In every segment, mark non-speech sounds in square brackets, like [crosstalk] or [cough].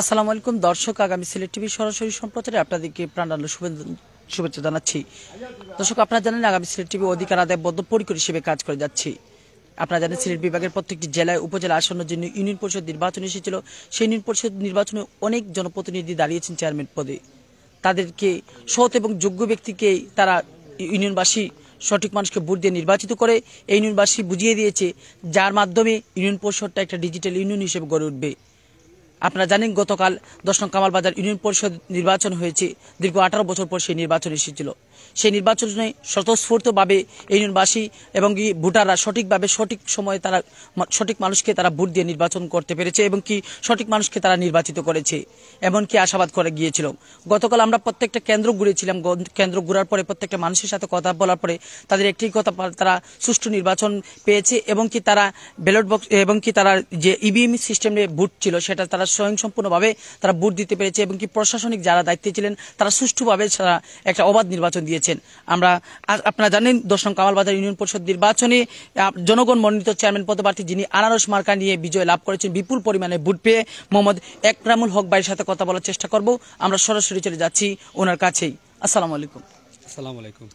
আসসালামু আলাইকুম দর্শক আগামী সিলেট টিভি সরাসরি সম্প্রচারে আপনাদেরকে প্রাণান্য শুভেচ্ছা জানাচ্ছি দর্শক আপনারা জানেন আগামী সিলেট টিভি অধিকার আদায় বদ্ধপরিকর হিসেবে কাজ করে যাচ্ছি আপনারা জানেন সিলেট বিভাগের প্রত্যেকটি জেলায় উপজেলা আসন্ন যে ইউনিয়ন পরিষদ নির্বাচন এসেছিল সেই ইউনিয়ন পরিষদ নির্বাচনে অনেক জনপ্রতিনিধি দাঁড়িয়েছেন চেয়ারম্যান পদে তাদেরকে সৎ এবং যোগ্য ব্যক্তিকে তারা ইউনিয়নবাসী সঠিক মানুষকে ভোট দিয়ে নির্বাচিত করে এই ইউনিয়নবাসী বুঝিয়ে দিয়েছে যার মাধ্যমে ইউনিয়ন পরিষদটা একটা ডিজিটাল ইউনিয়ন হিসেবে গড়ে উঠবে আপনারা জানেন গতকাল দশ নং কামালবাজার ইউনিয়ন পরিষদ নির্বাচন হয়েছে দীর্ঘ আঠারো বছর পর সেই নির্বাচন এসেছিল সেই নির্বাচনে স্বতঃস্ফূর্তভাবে ইউনিয়নবাসী এবং ভোটাররা সঠিকভাবে সঠিক সময়ে তারা সঠিক মানুষকে তারা ভোট দিয়ে নির্বাচন করতে পেরেছে এবং কি সঠিক মানুষকে তারা নির্বাচিত করেছে এমনকি আশাবাদ করে গিয়েছিল গতকাল আমরা প্রত্যেকটা কেন্দ্র ঘুরেছিলাম কেন্দ্র ঘুরার পরে প্রত্যেকটা মানুষের সাথে কথা বলার পরে তাদের একটি কথা তারা সুষ্ঠু নির্বাচন পেয়েছে এবং কি তারা ব্যালট বক্স এবং কি তারা যে ইভিএম সিস্টেমে ভোট ছিল সেটা তারা স্বয়ংসম্পূর্ণভাবে তারা ভোট দিতে পেরেছে এবং কি প্রশাসনিক যারা দায়িত্বে ছিলেন তারা সুষ্ঠুভাবে একটা অবাধ নির্বাচন দিয়েছেন আমরা আপনারা জানেন দশম কামালবাজার ইউনিয়ন পরিষদ নির্বাচনে জনগণ মনোনীত চেয়ারম্যান পদপ্রার্থী যিনি আনারস মার্কা নিয়ে বিজয় লাভ করেছেন বিপুল পরিমাণে ভোট পেয়ে মোহাম্মদ একরামুল হক ভাইয়ের সাথে কথা বলার চেষ্টা করব আমরা সরাসরি চলে যাচ্ছি ওনার কাছেই আসসালামু আলাইকুম আসসালামু আলাইকুম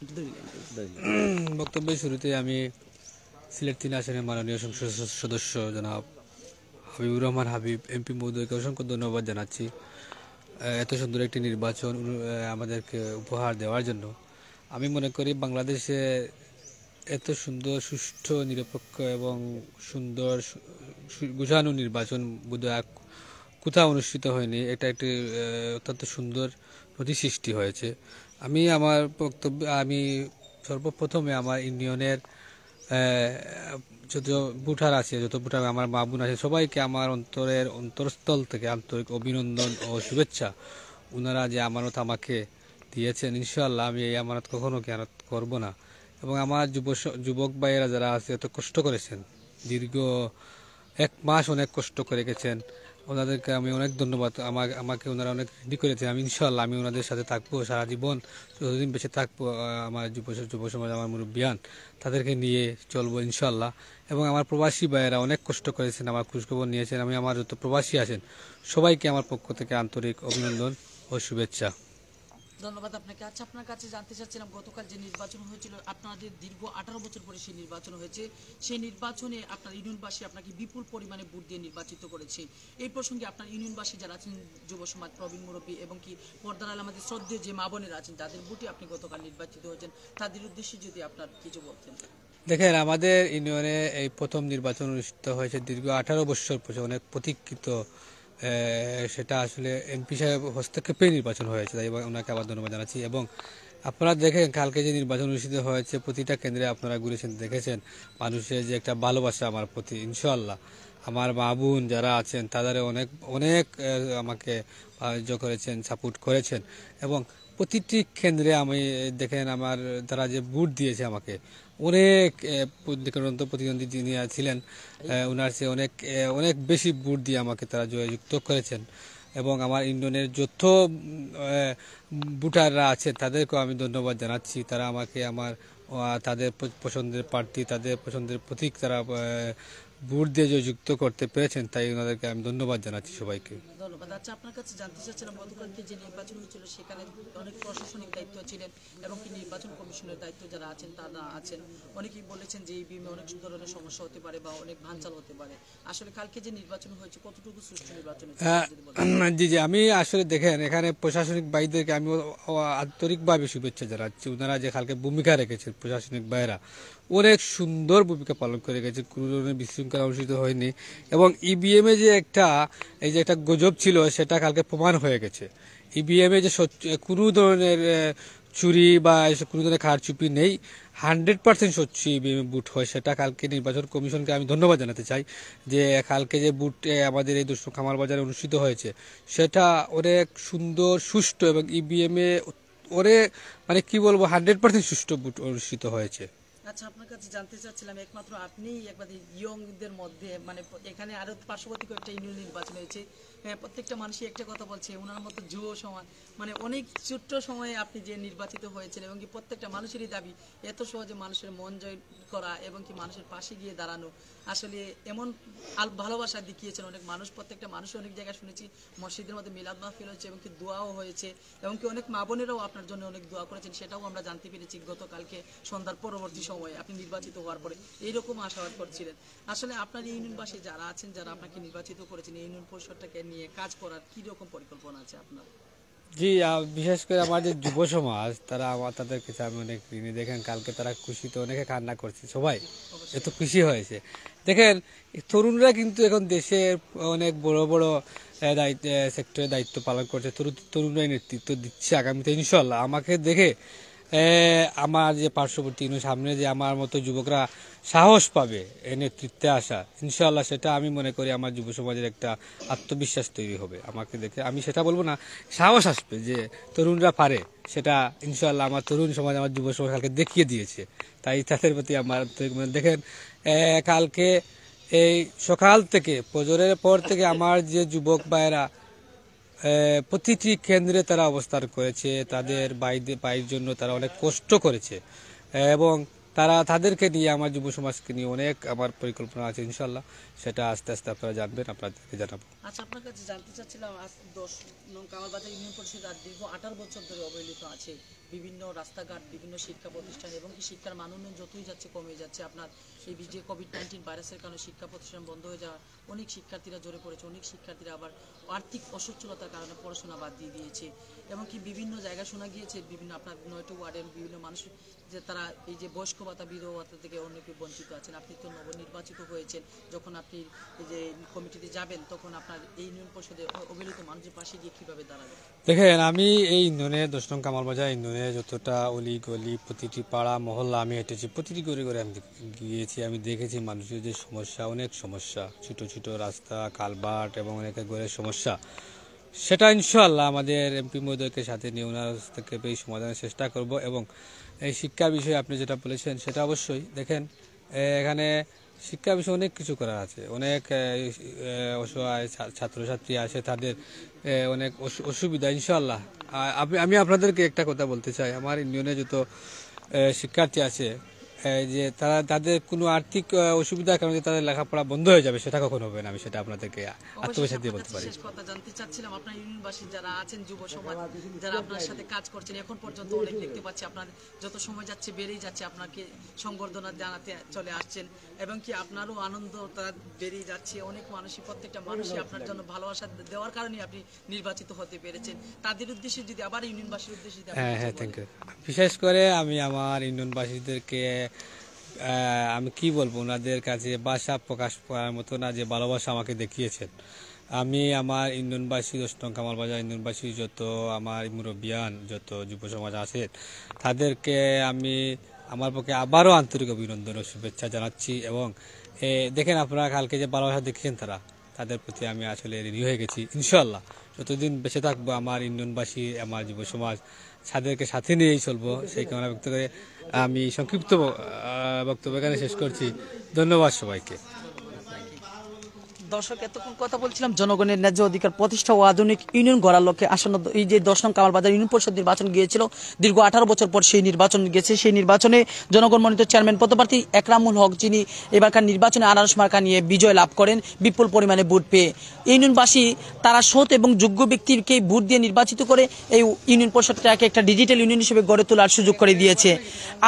বক্তব্যের শুরুতে আমি সিলেট তিন আসনের মাননীয় সংসদ সদস্য জনাব হাবিবুর রহমান হাবিব এমপি মহোদয়কে অসংখ্য ধন্যবাদ জানাচ্ছি এত সুন্দর একটি নির্বাচন আমাদেরকে উপহার দেওয়ার জন্য আমি মনে করি বাংলাদেশে এত সুন্দর সুষ্ঠু নিরপেক্ষ এবং সুন্দর গুছানো নির্বাচন বোধহয় কোথাও অনুষ্ঠিত হয়নি এটা একটি অত্যন্ত সুন্দর নথি সৃষ্টি হয়েছে আমি আমার বক্তব্য আমি সর্বপ্রথমে আমার ইউনিয়নের যত বুঠার আছে যত বুঠার আমার মা বোন আছে সবাইকে আমার অন্তরের অন্তরস্থল থেকে আন্তরিক অভিনন্দন ও শুভেচ্ছা ওনারা যে আমানত আমাকে দিয়েছেন ইনশাল্লাহ আমি এই আমানত কখনো জ্ঞানত করব না এবং আমার যুব যুবক ভাইয়েরা যারা আছে এত কষ্ট করেছেন দীর্ঘ এক মাস অনেক কষ্ট করে গেছেন ওনাদেরকে আমি অনেক ধন্যবাদ আমার আমাকে ওনারা অনেক হেল্প করেছে আমি ইনশাল্লাহ আমি ওনাদের সাথে থাকবো সারা জীবন যতদিন বেঁচে থাকবো আমার যুব যুব সমাজ আমার মুরব্বিয়ান তাদেরকে নিয়ে চলবো ইনশাল্লাহ এবং আমার প্রবাসী ভাইয়েরা অনেক কষ্ট করেছেন আমার খুশখবর নিয়েছেন আমি আমার যত প্রবাসী আছেন সবাইকে আমার পক্ষ থেকে আন্তরিক অভিনন্দন ও শুভেচ্ছা ধন্যবাদ আপনাকে আচ্ছা আপনার কাছে জানতে চাচ্ছিলাম গতকাল যে নির্বাচন হয়েছিল আপনাদের দীর্ঘ আঠারো বছর পরে সেই নির্বাচন হয়েছে সেই নির্বাচনে আপনার ইউনিয়নবাসী আপনাকে বিপুল পরিমাণে ভোট দিয়ে নির্বাচিত করেছে এই প্রসঙ্গে আপনার ইউনিয়নবাসী যারা আছেন যুব সমাজ প্রবীণ মুরব্বী এবং কি পর্দার আমাদের শ্রদ্ধেয় যে মা বোনেরা আছেন তাদের ভোটে আপনি গতকাল নির্বাচিত হয়েছেন তাদের উদ্দেশ্যে যদি আপনার কিছু বলতেন দেখেন আমাদের ইউনিয়নে এই প্রথম নির্বাচন অনুষ্ঠিত হয়েছে দীর্ঘ আঠারো বছর পর অনেক প্রতীক্ষিত সেটা আসলে এমপি সাহেব হস্তক্ষেপে নির্বাচন হয়েছে তাই ওনাকে আবার ধন্যবাদ জানাচ্ছি এবং আপনারা দেখেন কালকে যে নির্বাচন অনুষ্ঠিত হয়েছে প্রতিটা কেন্দ্রে আপনারা ঘুরেছেন দেখেছেন মানুষের যে একটা ভালোবাসা আমার প্রতি ইনশাল্লাহ আমার মা বোন যারা আছেন তাদের অনেক অনেক আমাকে সাহায্য করেছেন সাপোর্ট করেছেন এবং প্রতিটি কেন্দ্রে আমি দেখেন আমার তারা যে বুট দিয়েছে আমাকে অনেক নিকটন্ত প্রতিদ্বন্দ্বী যিনি ছিলেন ওনার সে অনেক অনেক বেশি বুট দিয়ে আমাকে তারা জয়যুক্ত করেছেন এবং আমার ইন্ডনের যত বুটাররা আছে তাদেরকেও আমি ধন্যবাদ জানাচ্ছি তারা আমাকে আমার তাদের পছন্দের প্রার্থী তাদের পছন্দের প্রতীক তারা বুট দিয়ে যে যুক্ত করতে পেরেছেন তাই ওনাদেরকে আমি ধন্যবাদ জানাচ্ছি সবাইকে ধন্যবাদ আচ্ছা আপনার কাছে জানতে চাচ্ছিলাম গতকালকে যে নির্বাচন হয়েছিল সেখানে অনেক প্রশাসনিক দায়িত্ব ছিলেন এবং কি নির্বাচন কমিশনের দায়িত্ব যারা আছেন তারা আছেন অনেকেই বলেছেন যে এই বিমে অনেক ধরনের সমস্যা হতে পারে বা অনেক ভাঞ্চাল হতে পারে আসলে কালকে যে নির্বাচন হয়েছে কতটুকু সুষ্ঠু নির্বাচন হ্যাঁ, [clears throat] জি জি আমি আসলে দেখেন এখানে প্রশাসনিক ভাইদেরকে আমি আন্তরিকভাবে শুভেচ্ছা জানাচ্ছি ওনারা যে কালকে ভূমিকা রেখেছেন প্রশাসনিক ভাইরা অনেক সুন্দর ভূমিকা পালন করে গেছে কোনো ধরনের বিশৃঙ্খলা অনুষ্ঠিত হয়নি এবং ইভিএমে e যে একটা এই যে একটা গজব ছিল সেটা কালকে প্রমাণ হয়ে গেছে ইভিএমে e যে কোনো ধরনের চুরি বা কোনো ধরনের খারচুপি নেই হান্ড্রেড পার্সেন্ট সচ্ছি ইভিএমে e বুট হয় সেটা কালকে নির্বাচন কমিশনকে আমি ধন্যবাদ জানাতে চাই যে কালকে যে বুট আমাদের এই দুষ্ট খামার বাজারে অনুষ্ঠিত হয়েছে সেটা অনেক সুন্দর সুষ্ঠু এবং ইভিএমে ওরে মানে কি বলবো হান্ড্রেড পার্সেন্ট সুষ্ঠু বুট অনুষ্ঠিত হয়েছে আচ্ছা আপনার কাছে জানতে চাচ্ছিলাম একমাত্র আপনিই একমাত্র ইয়ংদের মধ্যে মানে এখানে আরো পার্শ্ববর্তী কয়েকটা ইউনিয়ন নির্বাচন হয়েছে হ্যাঁ প্রত্যেকটা মানুষই একটা কথা বলছে ওনার মতো যুব সমাজ মানে অনেক ছোট্ট সময়ে আপনি যে নির্বাচিত হয়েছেন এবং কি প্রত্যেকটা মানুষেরই দাবি এত সহজে মানুষের মন জয় করা এবং কি মানুষের পাশে গিয়ে দাঁড়ানো আসলে এমন ভালোবাসা দেখিয়েছেন অনেক মানুষ প্রত্যেকটা মানুষ অনেক জায়গায় শুনেছি মসজিদের মধ্যে মিলাদ মাহফিল হয়েছে এবং কি দোয়াও হয়েছে এবং কি অনেক মা বোনেরাও আপনার জন্য অনেক দোয়া করেছেন সেটাও আমরা জানতে পেরেছি গতকালকে সন্ধ্যার পরবর্তী সময়ে আপনি নির্বাচিত হওয়ার পরে এইরকম আশাবাদ করছিলেন আসলে আপনার ইউনিয়নবাসী যারা আছেন যারা আপনাকে নির্বাচিত করেছেন ইউনিয়ন পরিষদটাকে নিয়ে কাজ করার কি রকম পরিকল্পনা আছে আপনার জি বিশেষ করে আমাদের যুব সমাজ তারা আমার তাদের কাছে আমি অনেক ঋণী দেখেন কালকে তারা খুশিতে অনেকে কান্না করছে সবাই এত খুশি হয়েছে দেখেন তরুণরা কিন্তু এখন দেশের অনেক বড় বড় দায়িত্ব সেক্টরে দায়িত্ব পালন করছে তরুণরাই নেতৃত্ব দিচ্ছে আগামীতে ইনশাল্লাহ আমাকে দেখে আমার যে পার্শ্ববর্তী সামনে যে আমার মতো যুবকরা সাহস পাবে এ নেতৃত্বে আসা ইনশাল্লাহ সেটা আমি মনে করি আমার যুব সমাজের একটা আত্মবিশ্বাস তৈরি হবে আমাকে দেখে আমি সেটা বলবো না সাহস আসবে যে তরুণরা পারে সেটা ইনশাল্লাহ আমার তরুণ সমাজ আমার যুব সমাজ কালকে দেখিয়ে দিয়েছে তাই তাদের প্রতি আমার দেখেন কালকে এই সকাল থেকে পজরের পর থেকে আমার যে যুবক ভাইয়েরা প্রতিটি কেন্দ্রে তারা অবস্থান করেছে তাদের বাইদে বাইর জন্য তারা অনেক কষ্ট করেছে এবং তারা তাদেরকে নিয়ে আমার যুব সমাজকে নিয়ে অনেক আমার পরিকল্পনা আছে ইনশাল্লাহ সেটা আস্তে আস্তে আপনারা জানবেন আপনাদেরকে জানাবো আচ্ছা আপনার কাছে জানতে চাচ্ছিলাম আজ দশ নং কামারবাজার ইউনিয়ন পরিষদ আর দীর্ঘ আঠারো বছর ধরে অবহেলিত আছে বিভিন্ন রাস্তাঘাট বিভিন্ন শিক্ষা প্রতিষ্ঠান এবং এই শিক্ষার মান উন্নয়ন যতই যাচ্ছে কমে যাচ্ছে আপনার এই যে কোভিড নাইন্টিন ভাইরাসের কারণে শিক্ষা প্রতিষ্ঠান বন্ধ হয়ে যাওয়া অনেক শিক্ষার্থীরা জোরে পড়েছে অনেক শিক্ষার্থীরা আবার আর্থিক অসচ্ছলতার কারণে পড়াশোনা বাদ দিয়ে দিয়েছে এমনকি বিভিন্ন জায়গা শোনা গিয়েছে বিভিন্ন আপনার নয়টো ওয়ার্ডের বিভিন্ন মানুষ যে তারা এই যে বয়স্ক ভাতা বিধবা থেকে অনেকে বঞ্চিত আছেন আপনি তো নবনির্বাচিত হয়েছেন যখন আপনি যে কমিটিতে যাবেন তখন আপনার এই ইউনিয়ন পরিষদে অবহেলিত মানুষের পাশে গিয়ে কীভাবে দাঁড়াবেন দেখেন আমি এই ইউনিয়নে দশ নং বাজার ইউনিয়নে যতটা অলি গলি প্রতিটি পাড়া মহল্লা আমি হেঁটেছি প্রতিটি গড়ে গড়ে আমি গিয়েছি আমি দেখেছি মানুষের যে সমস্যা অনেক সমস্যা ছোট ছোট রাস্তা কালবাট এবং অনেক গড়ে সমস্যা সেটা ইনশাল্লাহ আমাদের এমপি মহোদয়কে সাথে নিয়ে ওনার থেকে সমাধানের চেষ্টা করব এবং এই শিক্ষা বিষয়ে আপনি যেটা বলেছেন সেটা অবশ্যই দেখেন এখানে শিক্ষা বিষয়ে অনেক কিছু করার আছে অনেক অসহায় ছাত্রছাত্রী আছে তাদের অনেক অসুবিধা ইনশাল্লাহ আমি আপনাদেরকে একটা কথা বলতে চাই আমার ইউনিয়নে যত শিক্ষার্থী আছে যে তারা তাদের কোনো আর্থিক অসুবিধার কারণে তাদের লেখাপড়া বন্ধ হয়ে যাবে সেটা কখন হবে না আমি সেটা আপনাদেরকে আত্মবিশ্বাস দিয়ে বলতে পারি শেষ কথা জানতে চাচ্ছিলাম আপনার ইউনিভার্সিটি যারা আছেন যুব সমাজ যারা আপনার সাথে কাজ করছেন এখন পর্যন্ত অনেক দেখতে পাচ্ছি আপনার যত সময় যাচ্ছে বেড়েই যাচ্ছে আপনাকে সংবর্ধনা জানাতে চলে আসছেন এবং কি আপনারও আনন্দ তারা বেড়েই যাচ্ছে অনেক মানুষই প্রত্যেকটা মানুষই আপনার জন্য ভালোবাসা দেওয়ার কারণে আপনি নির্বাচিত হতে পেরেছেন তাদের উদ্দেশ্যে যদি আবার ইউনিয়নবাসীর উদ্দেশ্যে হ্যাঁ হ্যাঁ থ্যাংক ইউ বিশেষ করে আমি আমার ইউনিয়নবাসীদেরকে আমি কি বলবো ওনাদের কাছে বাসা প্রকাশ করার মতো না যে ভালোবাসা আমাকে দেখিয়েছেন আমি আমার ইন্দনবাসী অষ্টম কামাল বাজার ইন্দনবাসী যত আমার মুরব্বিয়ান যত যুব সমাজ আছেন তাদেরকে আমি আমার পক্ষে আবারও আন্তরিক অভিনন্দন ও শুভেচ্ছা জানাচ্ছি এবং দেখেন আপনারা কালকে যে ভালোবাসা দেখছেন তারা তাদের প্রতি আমি আসলে রেডি হয়ে গেছি ইনশাল্লাহ যতদিন বেঁচে থাকবো আমার ইন্দনবাসী আমার যুব সমাজ সাদেরকে সাথে নিয়েই চলবো সেই কামনা ব্যক্ত করে আমি সংক্ষিপ্ত বক্তব্য এখানে শেষ করছি ধন্যবাদ সবাইকে দর্শক এতক্ষণ কথা বলছিলাম জনগণের ন্যায্য অধিকার প্রতিষ্ঠা ও আধুনিক ইউনিয়ন গড়ার লক্ষ্যে আসন্ন এই যে দশ নং বাজার ইউনিয়ন পরিষদ নির্বাচন গিয়েছিল দীর্ঘ আঠারো বছর পর সেই নির্বাচন গেছে সেই নির্বাচনে জনগণ মনোনীত চেয়ারম্যান পদপ্রার্থী একরামুল হক যিনি এবারকার নির্বাচনে আনারস মার্কা নিয়ে বিজয় লাভ করেন বিপুল পরিমাণে ভোট পেয়ে ইউনিয়নবাসী তারা সৎ এবং যোগ্য ব্যক্তিকে ভোট দিয়ে নির্বাচিত করে এই ইউনিয়ন পরিষদটাকে একটা ডিজিটাল ইউনিয়ন হিসেবে গড়ে তোলার সুযোগ করে দিয়েছে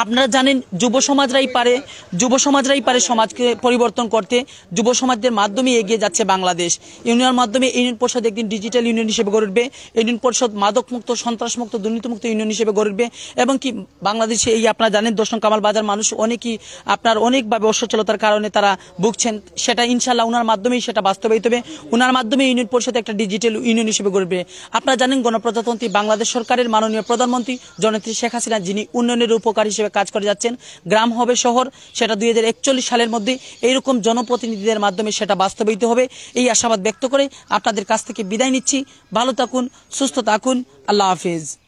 আপনারা জানেন যুব সমাজরাই পারে যুব সমাজরাই পারে সমাজকে পরিবর্তন করতে যুব সমাজদের মাধ্যমে এগিয়ে এগিয়ে যাচ্ছে বাংলাদেশ ইউনিয়নের মাধ্যমে ইউনিয়ন পরিষদ একদিন ডিজিটাল ইউনিয়ন হিসেবে গড়ে উঠবে ইউনিয়ন পরিষদ মাদক মুক্ত সন্ত্রাস মুক্ত দুর্নীতি মুক্ত ইউনিয়ন হিসেবে গড়ে উঠবে এবং কি বাংলাদেশে এই আপনার জানেন দর্শন কামাল বাজার মানুষ অনেকই আপনার অনেকভাবে অসচ্ছলতার কারণে তারা ভুগছেন সেটা ইনশাল্লাহ ওনার মাধ্যমেই সেটা বাস্তবায়িত হবে ওনার মাধ্যমে ইউনিয়ন পরিষদ একটা ডিজিটাল ইউনিয়ন হিসেবে গড়ে উঠবে আপনারা জানেন গণপ্রজাতন্ত্রী বাংলাদেশ সরকারের মাননীয় প্রধানমন্ত্রী জনত্রী শেখ হাসিনা যিনি উন্নয়নের উপকার হিসেবে কাজ করে যাচ্ছেন গ্রাম হবে শহর সেটা দুই সালের মধ্যে এইরকম জনপ্রতিনিধিদের মাধ্যমে সেটা বাস্তবায়িত নিতে হবে এই আশাবাদ ব্যক্ত করে আপনাদের কাছ থেকে বিদায় নিচ্ছি ভালো থাকুন সুস্থ থাকুন আল্লাহ হাফিজ